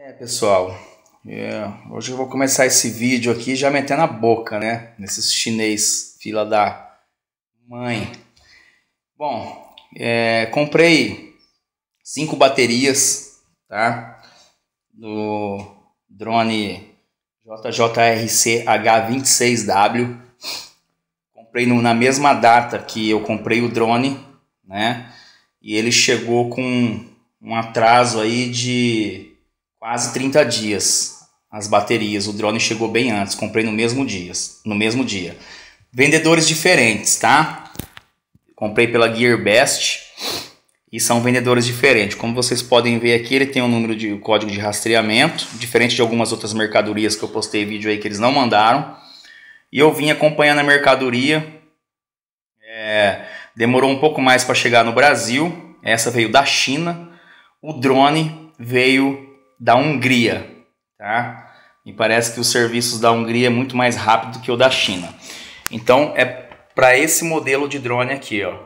É, pessoal, é, hoje eu vou começar esse vídeo aqui já metendo a boca, né? Nesses chinês, fila da mãe. Bom, é, comprei cinco baterias, tá? Do drone JJRC H26W. Comprei no, na mesma data que eu comprei o drone, né? E ele chegou com um atraso aí de quase 30 dias as baterias. O drone chegou bem antes, comprei no mesmo dia, no mesmo dia. Vendedores diferentes, tá? Comprei pela Gearbest e são vendedores diferentes. Como vocês podem ver aqui, ele tem um número de um código de rastreamento, diferente de algumas outras mercadorias que eu postei vídeo aí que eles não mandaram. E eu vim acompanhando a mercadoria. É, demorou um pouco mais para chegar no Brasil. Essa veio da China. O drone veio da Hungria, tá? Me parece que os serviços da Hungria é muito mais rápido que o da China. Então é para esse modelo de drone aqui, ó,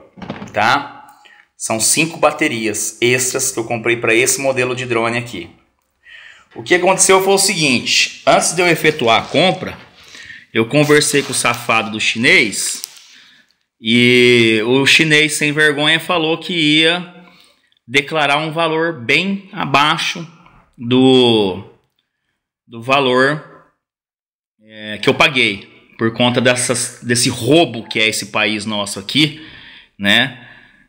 tá? São cinco baterias extras que eu comprei para esse modelo de drone aqui. O que aconteceu foi o seguinte, antes de eu efetuar a compra, eu conversei com o safado do chinês e o chinês sem vergonha falou que ia declarar um valor bem abaixo do, do valor é, que eu paguei por conta dessas, desse roubo que é esse país nosso aqui, né?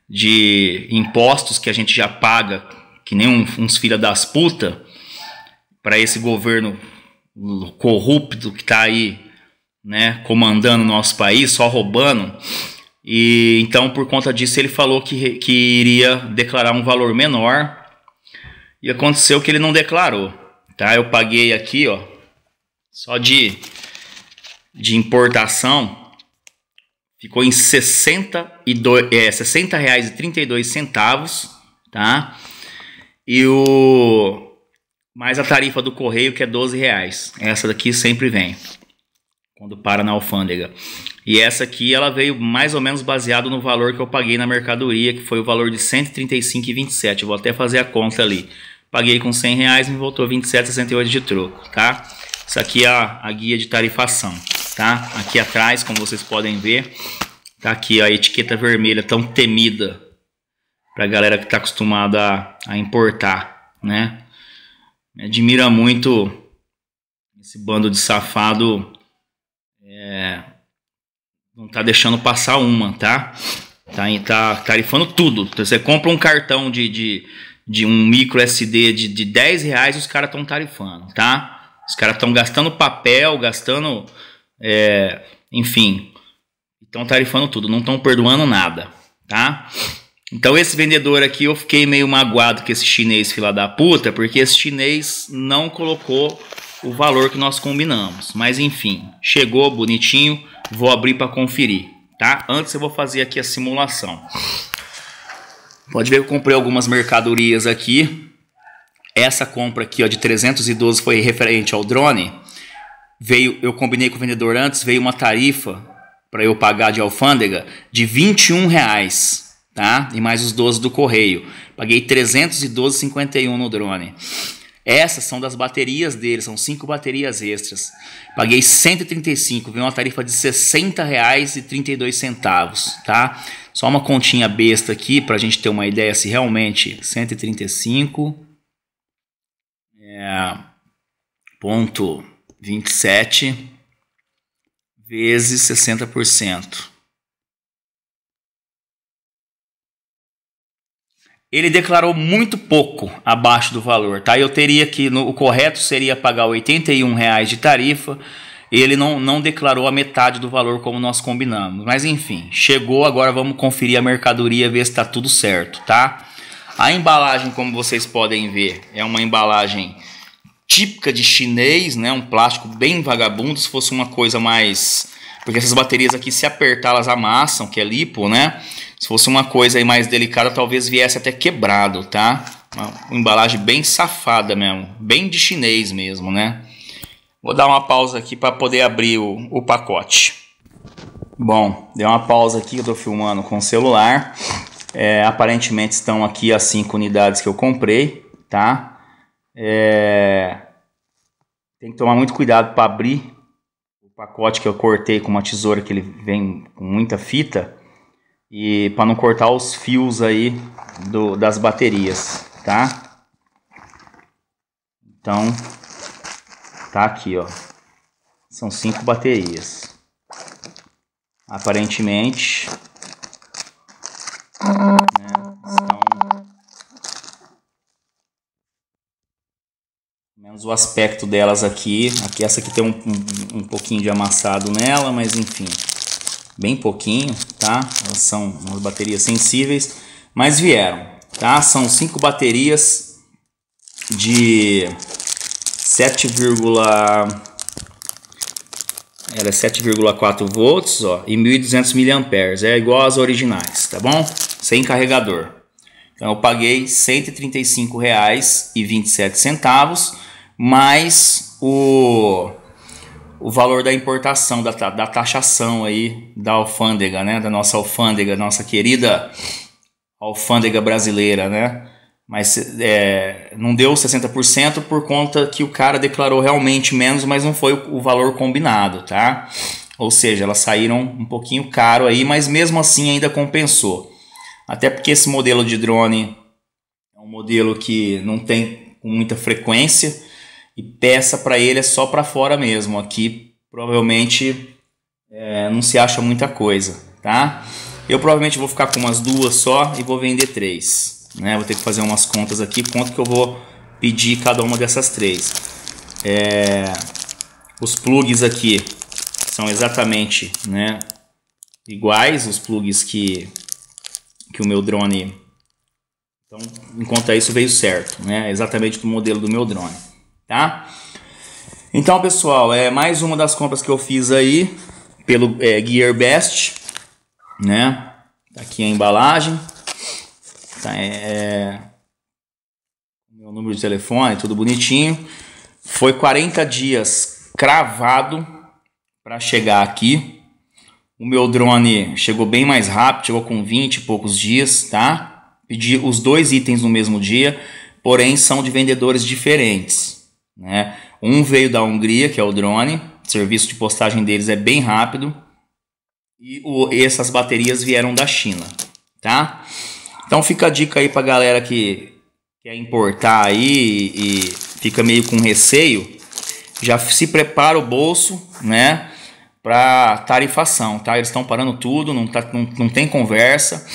De impostos que a gente já paga, que nem um, uns filha das puta, para esse governo corrupto que tá aí, né, comandando nosso país, só roubando. E então, por conta disso, ele falou que, que iria declarar um valor menor e aconteceu que ele não declarou, tá? Eu paguei aqui, ó, só de, de importação, ficou em 62, é, 60 reais e centavos, tá? E o mais a tarifa do correio que é 12 reais. Essa daqui sempre vem quando para na alfândega. E essa aqui ela veio mais ou menos baseado no valor que eu paguei na mercadoria, que foi o valor de 135,27. Vou até fazer a conta ali paguei com 100 reais me voltou 27,68 de troco, tá? Isso aqui é a, a, guia de tarifação, tá? Aqui atrás, como vocês podem ver, tá aqui a etiqueta vermelha tão temida pra galera que tá acostumada a, a importar, né? Me admira muito esse bando de safado é, não tá deixando passar uma, tá? Tá, tá tarifando tudo. Então, você compra um cartão de, de de um micro SD de, de 10 reais, os caras estão tarifando, tá? Os caras estão gastando papel, gastando. É, enfim, estão tarifando tudo, não estão perdoando nada, tá? Então esse vendedor aqui eu fiquei meio magoado com esse chinês fila da puta, porque esse chinês não colocou o valor que nós combinamos. Mas enfim, chegou bonitinho, vou abrir para conferir, tá? Antes eu vou fazer aqui a simulação. Pode ver que eu comprei algumas mercadorias aqui. Essa compra aqui ó, de 312 foi referente ao drone. Veio, eu combinei com o vendedor antes, veio uma tarifa para eu pagar de alfândega de 21 reais, tá? E mais os 12 do correio. Paguei 312,51 no drone. Essas são das baterias dele, são cinco baterias extras. Paguei 135, veio uma tarifa de R$ 60,32, tá? Só uma continha besta aqui para a gente ter uma ideia se realmente 135 é, ponto 27 vezes 60%. Ele declarou muito pouco abaixo do valor, tá? Eu teria que no, o correto seria pagar R$ reais de tarifa ele não, não declarou a metade do valor como nós combinamos. Mas enfim, chegou, agora vamos conferir a mercadoria, ver se está tudo certo, tá? A embalagem, como vocês podem ver, é uma embalagem típica de chinês, né? Um plástico bem vagabundo, se fosse uma coisa mais... Porque essas baterias aqui, se apertar, elas amassam, que é lipo, né? Se fosse uma coisa aí mais delicada, talvez viesse até quebrado, tá? Uma embalagem bem safada mesmo, bem de chinês mesmo, né? Vou dar uma pausa aqui para poder abrir o, o pacote. Bom, deu uma pausa aqui, eu estou filmando com o celular. É, aparentemente estão aqui as cinco unidades que eu comprei, tá? É, tem que tomar muito cuidado para abrir o pacote que eu cortei com uma tesoura que ele vem com muita fita e para não cortar os fios aí do, das baterias, tá? Então, Tá aqui, ó. São cinco baterias. Aparentemente, né, são... menos o aspecto delas aqui. Aqui essa aqui tem um, um, um pouquinho de amassado nela, mas enfim, bem pouquinho, tá? Elas são umas baterias sensíveis, mas vieram, tá? São cinco baterias de 7, era 7,4 volts ó, e 1.200 miliamperes, é igual às originais, tá bom? Sem carregador. Então eu paguei R$ 135,27 mais o, o valor da importação, da, da taxação aí da alfândega, né? Da nossa alfândega, nossa querida alfândega brasileira, né? Mas é, não deu 60% por conta que o cara declarou realmente menos, mas não foi o, valor combinado, tá? Ou seja, elas saíram um pouquinho caro aí, mas mesmo assim ainda compensou. Até porque esse modelo de drone é um modelo que não tem muita frequência e peça para ele é só para fora mesmo. Aqui provavelmente é, não se acha muita coisa, tá? Eu provavelmente vou ficar com umas duas só e vou vender três. Né? Vou ter que fazer umas contas aqui, quanto que eu vou pedir cada uma dessas três. É, os plugs aqui são exatamente né, iguais, os plugs que, que o meu drone... Então, enquanto é isso veio certo, né? Exatamente do modelo do meu drone, tá? Então, pessoal, é mais uma das compras que eu fiz aí pelo é, Gearbest, né? Tá aqui a embalagem. Tá, é, é, meu número de telefone, tudo bonitinho. Foi 40 dias cravado para chegar aqui. O meu drone chegou bem mais rápido, chegou com 20 e poucos dias, tá? Pedi os dois itens no mesmo dia, porém são de vendedores diferentes, né? Um veio da Hungria, que é o drone, o serviço de postagem deles é bem rápido, e o, essas baterias vieram da China, tá? Então fica a dica aí pra galera que quer importar aí e fica meio com receio. Já se prepara o bolso, né? Pra tarifação, tá? Eles estão parando tudo, não, tá, não, não tem conversa.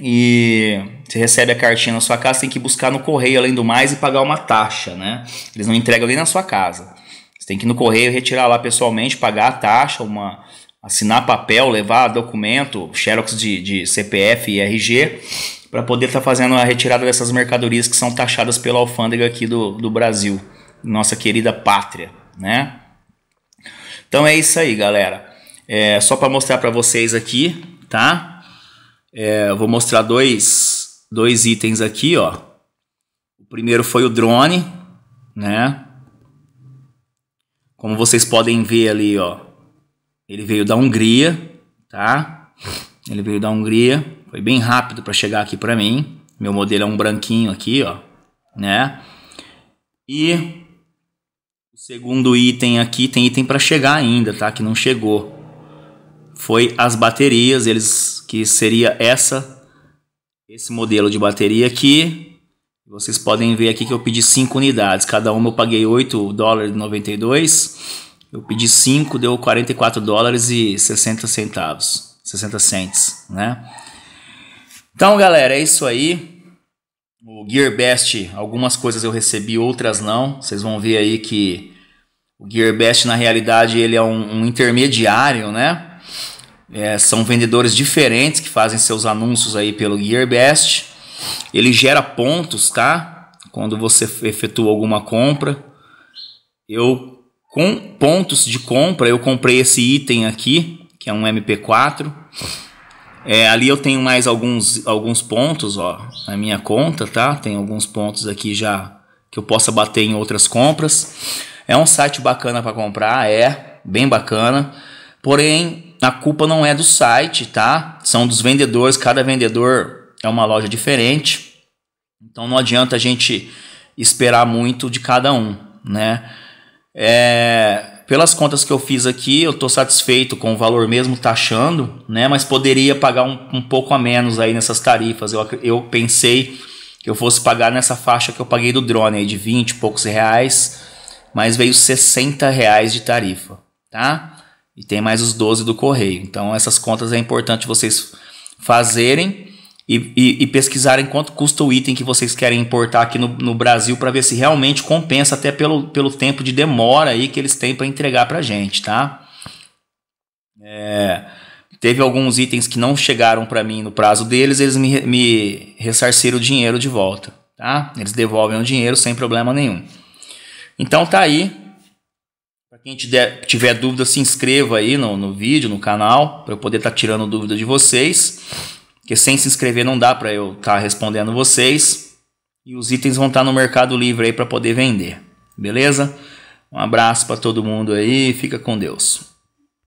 E você recebe a cartinha na sua casa, tem que buscar no correio, além do mais, e pagar uma taxa, né? Eles não entregam nem na sua casa. Você tem que ir no correio retirar lá pessoalmente, pagar a taxa, uma, assinar papel, levar documento, xerox de, de CPF e RG para poder estar tá fazendo a retirada dessas mercadorias que são taxadas pela alfândega aqui do, do Brasil, nossa querida pátria, né? Então é isso aí, galera. É, só para mostrar para vocês aqui, tá? É, vou mostrar dois, dois itens aqui, ó. O primeiro foi o drone, né? Como vocês podem ver ali, ó. Ele veio da Hungria, tá? Ele veio da Hungria. Foi bem rápido para chegar aqui para mim. Meu modelo é um branquinho aqui, ó, né? E o segundo item aqui tem item para chegar ainda, tá? Que não chegou. Foi as baterias, eles que seria essa esse modelo de bateria aqui. Vocês podem ver aqui que eu pedi 5 unidades, cada uma eu paguei 8 dólares e 92. Eu pedi 5, deu 44 dólares e 60 centavos, 60 cents, né? Então, galera, é isso aí. O GearBest, algumas coisas eu recebi, outras não. Vocês vão ver aí que o GearBest, na realidade, ele é um, um intermediário, né? É, são vendedores diferentes que fazem seus anúncios aí pelo GearBest. Ele gera pontos, tá? Quando você efetua alguma compra. Eu, com pontos de compra, eu comprei esse item aqui, que é um MP4 é, ali eu tenho mais alguns, alguns pontos ó, na minha conta, tá? Tem alguns pontos aqui já que eu possa bater em outras compras. É um site bacana para comprar, é bem bacana. Porém, a culpa não é do site, tá? São dos vendedores, cada vendedor é uma loja diferente. Então não adianta a gente esperar muito de cada um, né? É, pelas contas que eu fiz aqui, eu estou satisfeito com o valor mesmo taxando, tá né? Mas poderia pagar um, um pouco a menos aí nessas tarifas. Eu, eu pensei que eu fosse pagar nessa faixa que eu paguei do drone aí de 20 e poucos reais, mas veio 60 reais de tarifa, tá? E tem mais os 12 do correio. Então essas contas é importante vocês fazerem e, e, e pesquisarem quanto custa o item que vocês querem importar aqui no, no Brasil para ver se realmente compensa até pelo, pelo tempo de demora aí que eles têm para entregar para gente, tá? É, teve alguns itens que não chegaram para mim no prazo deles, eles me, me ressarciram o dinheiro de volta, tá? Eles devolvem o dinheiro sem problema nenhum. Então tá aí. Para quem tiver, dúvida, se inscreva aí no, no vídeo, no canal, para eu poder estar tá tirando dúvida de vocês. Porque sem se inscrever não dá para eu estar tá respondendo vocês. E os itens vão estar tá no Mercado Livre aí para poder vender. Beleza? Um abraço para todo mundo aí, fica com Deus.